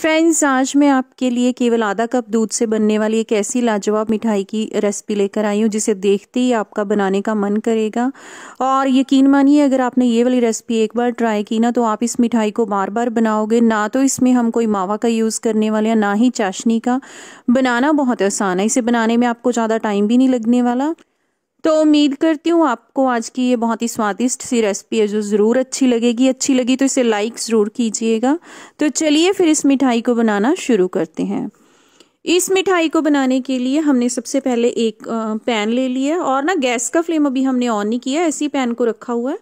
friends आज मैं आपके लिए केवल आधा कप दूध से बनने वाली एक ऐसी लाजवाब मिठाई की रेसिपी लेकर आई हूँ जिसे देखते ही आपका बनाने का मन करेगा और यकीन मानिए अगर आपने ये वाली रेसिपी एक बार ट्राई की ना तो आप इस मिठाई को बार बार बनाओगे ना तो इसमें हम कोई मावा का यूज़ करने वाले हैं ना ही चाशनी का बनाना बहुत आसान है इसे बनाने में आपको ज़्यादा टाइम भी नहीं लगने वाला तो उम्मीद करती हूँ आपको आज की ये बहुत ही स्वादिष्ट सी रेसिपी है जो ज़रूर अच्छी लगेगी अच्छी लगी तो इसे लाइक ज़रूर कीजिएगा तो चलिए फिर इस मिठाई को बनाना शुरू करते हैं इस मिठाई को बनाने के लिए हमने सबसे पहले एक पैन ले लिया और ना गैस का फ्लेम अभी हमने ऑन नहीं किया ऐसी पैन को रखा हुआ है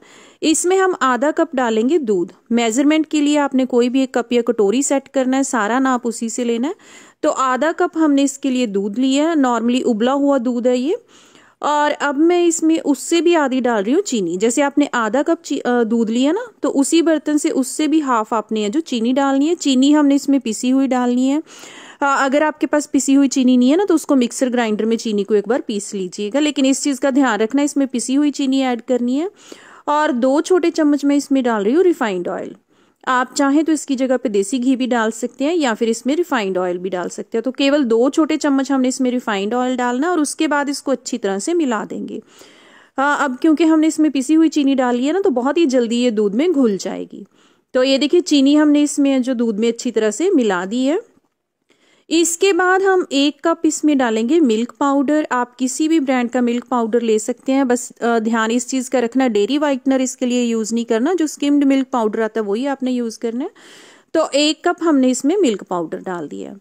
इसमें हम आधा कप डालेंगे दूध मेजरमेंट के लिए आपने कोई भी एक कप या कटोरी सेट करना है सारा नाप उसी से लेना है तो आधा कप हमने इसके लिए दूध लिया है नॉर्मली उबला हुआ दूध है ये और अब मैं इसमें उससे भी आधी डाल रही हूँ चीनी जैसे आपने आधा कप दूध लिया ना तो उसी बर्तन से उससे भी हाफ आपने है जो चीनी डालनी है चीनी हमने इसमें पिसी हुई डालनी है अगर आपके पास पिसी हुई चीनी नहीं है ना तो उसको मिक्सर ग्राइंडर में चीनी को एक बार पीस लीजिएगा लेकिन इस चीज़ का ध्यान रखना इसमें पिसी हुई चीनी ऐड करनी है और दो छोटे चम्मच में इसमें डाल रही हूँ रिफाइंड ऑयल आप चाहें तो इसकी जगह पे देसी घी भी डाल सकते हैं या फिर इसमें रिफाइंड ऑयल भी डाल सकते हैं तो केवल दो छोटे चम्मच हमने इसमें रिफाइंड ऑयल डालना और उसके बाद इसको अच्छी तरह से मिला देंगे आ, अब क्योंकि हमने इसमें पिसी हुई चीनी डाली है ना तो बहुत ही जल्दी ये दूध में घुल जाएगी तो ये देखिए चीनी हमने इसमें जो दूध में अच्छी तरह से मिला दी है इसके बाद हम एक कप इसमें डालेंगे मिल्क पाउडर आप किसी भी ब्रांड का मिल्क पाउडर ले सकते हैं बस ध्यान इस चीज़ का रखना डेरी वाइटनर इसके लिए यूज़ नहीं करना जो स्किम्ड मिल्क पाउडर आता है वही आपने यूज़ करना है तो एक कप हमने इसमें मिल्क पाउडर डाल दिया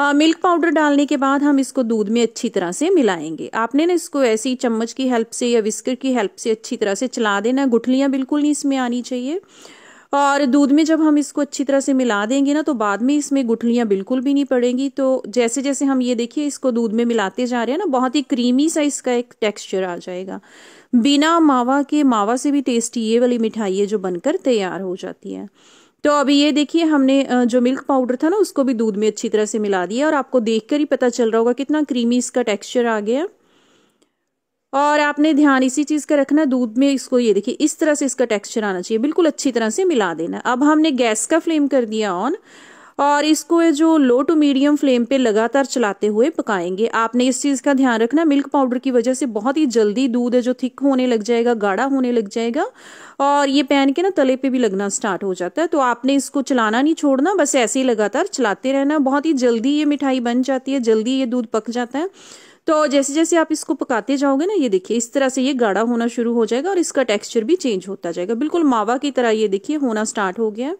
आ, मिल्क पाउडर डालने के बाद हम इसको दूध में अच्छी तरह से मिलाएंगे आपने ना इसको ऐसे ही चम्मच की हेल्प से या विस्कर की हेल्प से अच्छी तरह से चला देना गुठलियाँ बिल्कुल नहीं इसमें आनी चाहिए और दूध में जब हम इसको अच्छी तरह से मिला देंगे ना तो बाद में इसमें गुठलियाँ बिल्कुल भी नहीं पड़ेंगी तो जैसे जैसे हम ये देखिए इसको दूध में मिलाते जा रहे हैं ना बहुत ही क्रीमी सा इसका एक टेक्स्चर आ जाएगा बिना मावा के मावा से भी टेस्टी ये वाली मिठाई है जो बनकर तैयार हो जाती है तो अभी ये देखिए हमने जो मिल्क पाउडर था ना उसको भी दूध में अच्छी तरह से मिला दिया और आपको देख ही पता चल रहा होगा कितना क्रीमी इसका टेक्स्चर आ गया और आपने ध्यान इसी चीज़ का रखना दूध में इसको ये देखिए इस तरह से इसका टेक्सचर आना चाहिए बिल्कुल अच्छी तरह से मिला देना अब हमने गैस का फ्लेम कर दिया ऑन और इसको जो लो टू मीडियम फ्लेम पे लगातार चलाते हुए पकाएंगे आपने इस चीज़ का ध्यान रखना मिल्क पाउडर की वजह से बहुत ही जल्दी दूध है जो थिक होने लग जाएगा गाढ़ा होने लग जाएगा और ये पैन के ना तले पे भी लगना स्टार्ट हो जाता है तो आपने इसको चलाना नहीं छोड़ना बस ऐसे ही लगातार चलाते रहना बहुत ही जल्दी ये मिठाई बन जाती है जल्दी ये दूध पक जाता है तो जैसे जैसे आप इसको पकाते जाओगे ना ये देखिए इस तरह से ये गाढ़ा होना शुरू हो जाएगा और इसका टेक्सचर भी चेंज होता जाएगा बिल्कुल मावा की तरह ये देखिए होना स्टार्ट हो गया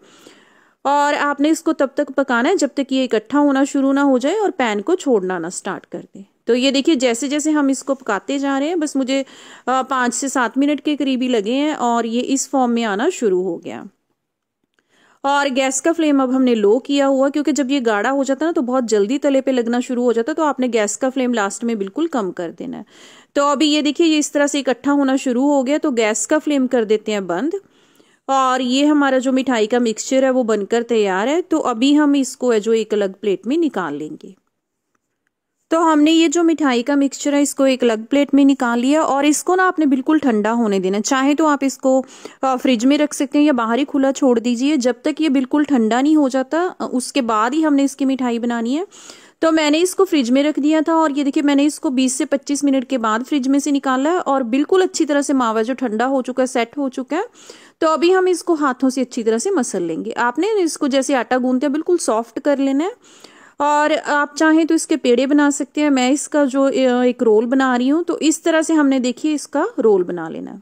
और आपने इसको तब तक पकाना है जब तक ये इकट्ठा होना शुरू ना हो जाए और पैन को छोड़ना ना स्टार्ट कर दे तो ये देखिए जैसे जैसे हम इसको पकाते जा रहे हैं बस मुझे पाँच से सात मिनट के करीब ही लगे हैं और ये इस फॉर्म में आना शुरू हो गया और गैस का फ्लेम अब हमने लो किया हुआ क्योंकि जब ये गाढ़ा हो जाता है ना तो बहुत जल्दी तले पे लगना शुरू हो जाता है तो आपने गैस का फ्लेम लास्ट में बिल्कुल कम कर देना है तो अभी ये देखिए ये इस तरह से इकट्ठा होना शुरू हो गया तो गैस का फ्लेम कर देते हैं बंद और ये हमारा जो मिठाई का मिक्सचर है वो बनकर तैयार है तो अभी हम इसको है जो एक अलग प्लेट में निकाल लेंगे तो हमने ये जो मिठाई का मिक्सचर है इसको एक अलग प्लेट में निकाल लिया और इसको ना आपने बिल्कुल ठंडा होने देना चाहे तो आप इसको फ्रिज में रख सकते हैं या बाहर ही खुला छोड़ दीजिए जब तक ये बिल्कुल ठंडा नहीं हो जाता उसके बाद ही हमने इसकी मिठाई बनानी है तो मैंने इसको फ्रिज में रख दिया था और ये देखिए मैंने इसको 20 से 25 मिनट के बाद फ्रिज में से निकाला है और बिल्कुल अच्छी तरह से मावा जो ठंडा हो चुका है सेट हो चुका है तो अभी हम इसको हाथों से अच्छी तरह से मसल लेंगे आपने इसको जैसे आटा गूंदते हैं बिल्कुल सॉफ्ट कर लेना है और आप चाहें तो इसके पेड़े बना सकते हैं मैं इसका जो एक रोल बना रही हूँ तो इस तरह से हमने देखिए इसका रोल बना लेना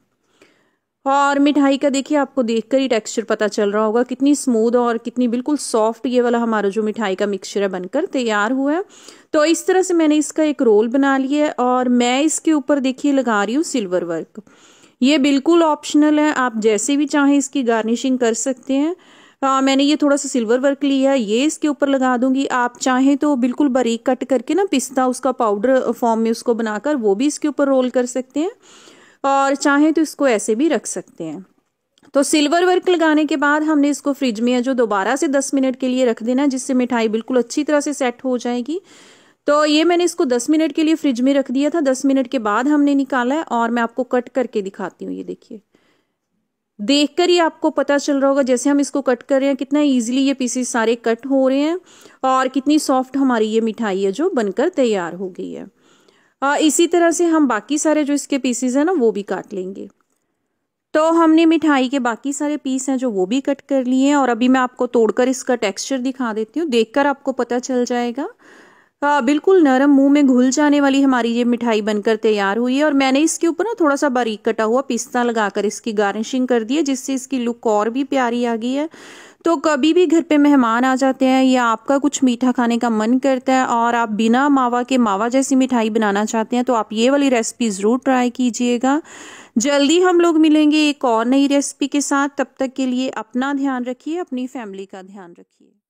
और मिठाई का देखिए आपको देखकर ही टेक्सचर पता चल रहा होगा कितनी स्मूद और कितनी बिल्कुल सॉफ्ट ये वाला हमारा जो मिठाई का मिक्सचर है बनकर तैयार हुआ है तो इस तरह से मैंने इसका एक रोल बना लिया है और मैं इसके ऊपर देखिए लगा रही हूँ सिल्वर वर्क ये बिल्कुल ऑप्शनल है आप जैसे भी चाहें इसकी गार्निशिंग कर सकते हैं आ, हाँ, मैंने ये थोड़ा सा सिल्वर वर्क लिया है ये इसके ऊपर लगा दूंगी आप चाहें तो बिल्कुल बारीक कट करके ना पिस्ता उसका पाउडर फॉर्म में उसको बनाकर वो भी इसके ऊपर रोल कर सकते हैं और चाहें तो इसको ऐसे भी रख सकते हैं तो सिल्वर वर्क लगाने के बाद हमने इसको फ्रिज में जो दोबारा से दस मिनट के लिए रख देना जिससे मिठाई बिल्कुल अच्छी तरह से सेट हो जाएगी तो ये मैंने इसको दस मिनट के लिए फ्रिज में रख दिया था दस मिनट के बाद हमने निकाला है और मैं आपको कट करके दिखाती हूँ ये देखिए देखकर ही आपको पता चल रहा होगा जैसे हम इसको कट कर रहे हैं कितना इजीली ये पीसेस सारे कट हो रहे हैं और कितनी सॉफ्ट हमारी ये मिठाई है जो बनकर तैयार हो गई है आ, इसी तरह से हम बाकी सारे जो इसके पीसेज हैं ना वो भी काट लेंगे तो हमने मिठाई के बाकी सारे पीस हैं जो वो भी कट कर लिए हैं और अभी मैं आपको तोड़कर इसका टेक्स्चर दिखा देती हूँ देखकर आपको पता चल जाएगा आ, हाँ, बिल्कुल नरम मुंह में घुल जाने वाली हमारी ये मिठाई बनकर तैयार हुई है और मैंने इसके ऊपर ना थोड़ा सा बारीक कटा हुआ पिस्ता लगाकर इसकी गार्निशिंग कर दी है जिससे इसकी लुक और भी प्यारी आ गई है तो कभी भी घर पे मेहमान आ जाते हैं या आपका कुछ मीठा खाने का मन करता है और आप बिना मावा के मावा जैसी मिठाई बनाना चाहते हैं तो आप ये वाली रेसिपी ज़रूर ट्राई कीजिएगा जल्दी हम लोग मिलेंगे एक और नई रेसिपी के साथ तब तक के लिए अपना ध्यान रखिए अपनी फैमिली का ध्यान रखिए